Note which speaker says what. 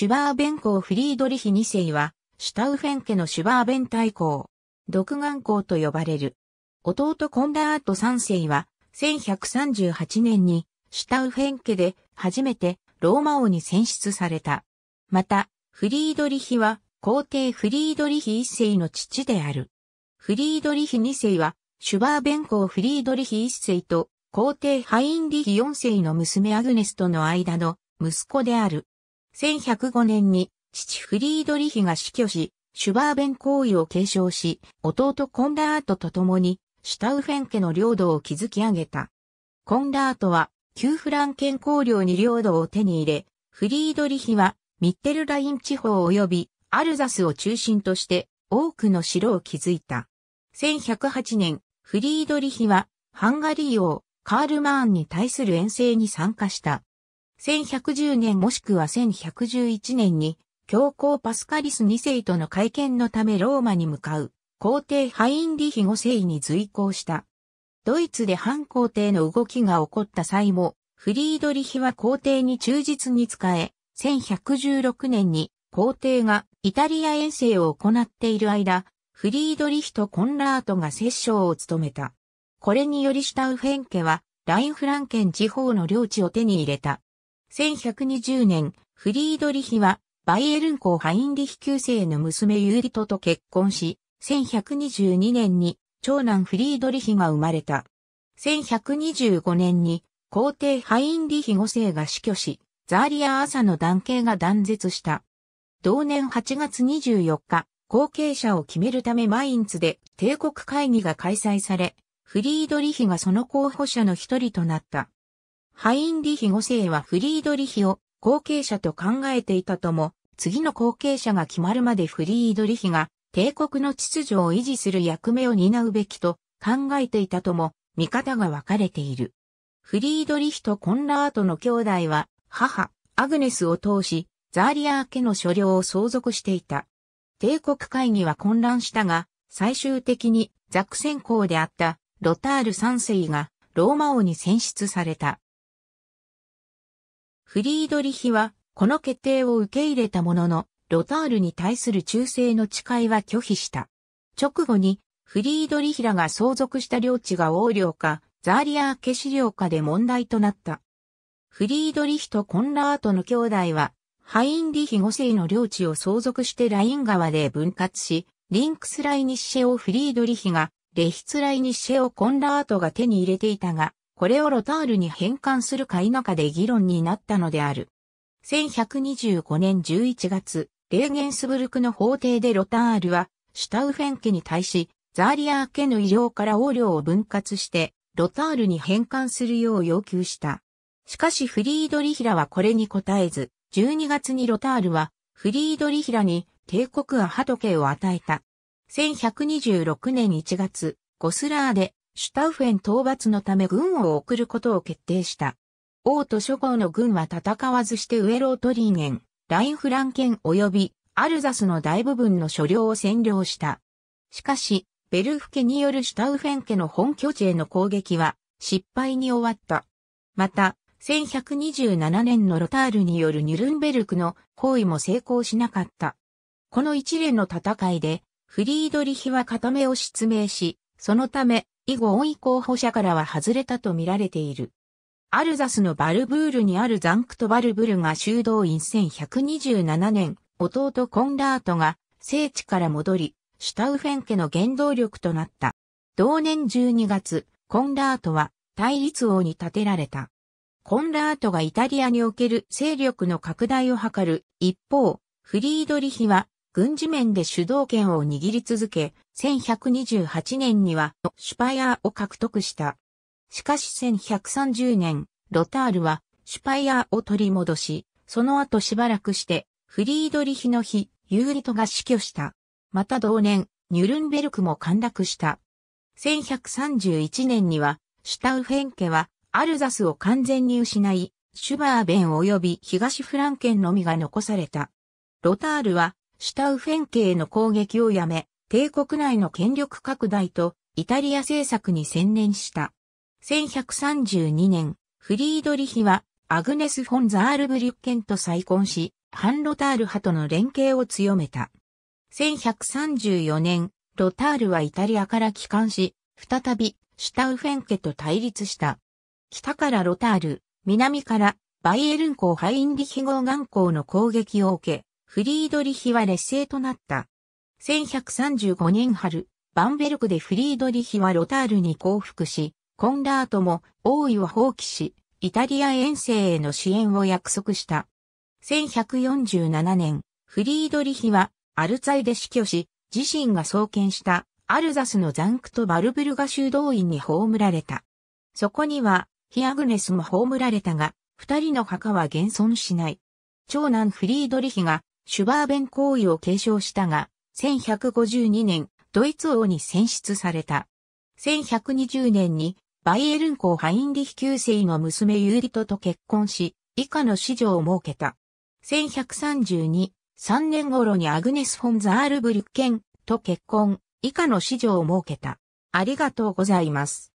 Speaker 1: シュバーベン公フリードリヒ2世は、シュタウフェン家のシュバーベン大公、独眼公と呼ばれる。弟コンラート3世は、1138年に、シュタウフェン家で初めてローマ王に選出された。また、フリードリヒは、皇帝フリードリヒ1世の父である。フリードリヒ2世は、シュバーベン公フリードリヒ1世と、皇帝ハインリヒ4世の娘アグネスとの間の息子である。1105年に父フリードリヒが死去し、シュバーベン行為を継承し、弟コンラートと共にシュタウフェン家の領土を築き上げた。コンラートは旧フランケン公領に領土を手に入れ、フリードリヒはミッテルライン地方及びアルザスを中心として多くの城を築いた。1108年、フリードリヒはハンガリー王カール・マーンに対する遠征に参加した。1110年もしくは1111年に、教皇パスカリス2世との会見のためローマに向かう、皇帝ハインリヒ5世に随行した。ドイツで反皇帝の動きが起こった際も、フリードリヒは皇帝に忠実に仕え、1116年に皇帝がイタリア遠征を行っている間、フリードリヒとコンラートが摂政を務めた。これによりシュタウフェン家は、ラインフランケン地方の領地を手に入れた。1120年、フリードリヒは、バイエルン公ハインリヒ旧姓の娘ユーリトと結婚し、1122年に長男フリードリヒが生まれた。1125年に皇帝ハインリヒ5世が死去し、ザーリア朝の男系が断絶した。同年8月24日、後継者を決めるためマインツで帝国会議が開催され、フリードリヒがその候補者の一人となった。ハインリヒ5世はフリードリヒを後継者と考えていたとも、次の後継者が決まるまでフリードリヒが帝国の秩序を維持する役目を担うべきと考えていたとも、見方が分かれている。フリードリヒとコンラートの兄弟は、母、アグネスを通し、ザーリアー家の所領を相続していた。帝国会議は混乱したが、最終的にザクセン公であったロタール3世がローマ王に選出された。フリードリヒは、この決定を受け入れたものの、ロタールに対する忠誠の誓いは拒否した。直後に、フリードリヒらが相続した領地が王領か、ザーリアーケシ領かで問題となった。フリードリヒとコンラートの兄弟は、ハインリヒ5世の領地を相続してライン川で分割し、リンクスライニッシェをフリードリヒが、レヒツライニッシェをコンラートが手に入れていたが、これをロタールに返還するか否かで議論になったのである。1125年11月、レーゲンスブルクの法廷でロタールは、シュタウフェン家に対し、ザーリアー家の医療から横領を分割して、ロタールに返還するよう要求した。しかしフリードリヒラはこれに答えず、12月にロタールは、フリードリヒラに帝国アハト家を与えた。1126年1月、ゴスラーでシュタウフェン討伐のため軍を送ることを決定した。王と諸侯の軍は戦わずしてウエロートリーゲン、ラインフランケン及びアルザスの大部分の所領を占領した。しかし、ベルフ家によるシュタウフェン家の本拠地への攻撃は失敗に終わった。また、1127年のロタールによるニュルンベルクの行為も成功しなかった。この一連の戦いで、フリードリヒは片目を失明し、そのため、以後多い候補者からは外れたと見られている。アルザスのバルブールにあるザンクトバルブルが修道院1127年、弟コンラートが聖地から戻り、シュタウフェン家の原動力となった。同年12月、コンラートは対立王に建てられた。コンラートがイタリアにおける勢力の拡大を図る。一方、フリードリヒは軍事面で主導権を握り続け、1128年にはシュパイアーを獲得した。しかし1130年、ロタールはシュパイアーを取り戻し、その後しばらくして、フリードリヒの日、ユーリトが死去した。また同年、ニュルンベルクも陥落した。1131年には、シュタウフェン家は、アルザスを完全に失い、シュバーベン及び東フランケンのみが残された。ロタールはシュタウフェン系の攻撃をやめ、帝国内の権力拡大とイタリア政策に専念した。1132年、フリードリヒはアグネス・フォン・ザールブリュッケンと再婚し、ハン・ロタール派との連携を強めた。1134年、ロタールはイタリアから帰還し、再びシュタウフェン家と対立した。北からロタール、南からバイエルン公ハインリヒ号岩港の攻撃を受け、フリードリヒは劣勢となった。1135年春、バンベルクでフリードリヒはロタールに降伏し、コンラートも王位を放棄し、イタリア遠征への支援を約束した。1147年、フリードリヒはアルツァイで死去し、自身が創建したアルザスのザンクト・バルブルガ修道院に葬られた。そこには、ヒアグネスも葬られたが、二人の墓は現存しない。長男フリードリヒがシュバーベン行為を継承したが、1152年、ドイツ王に選出された。1120年に、バイエルン公ハインリヒ旧世の娘ユーリトと結婚し、以下の子女を設けた。1132、3年頃にアグネス・フォン・ザールブリュッケンと結婚、以下の子女を設けた。ありがとうございます。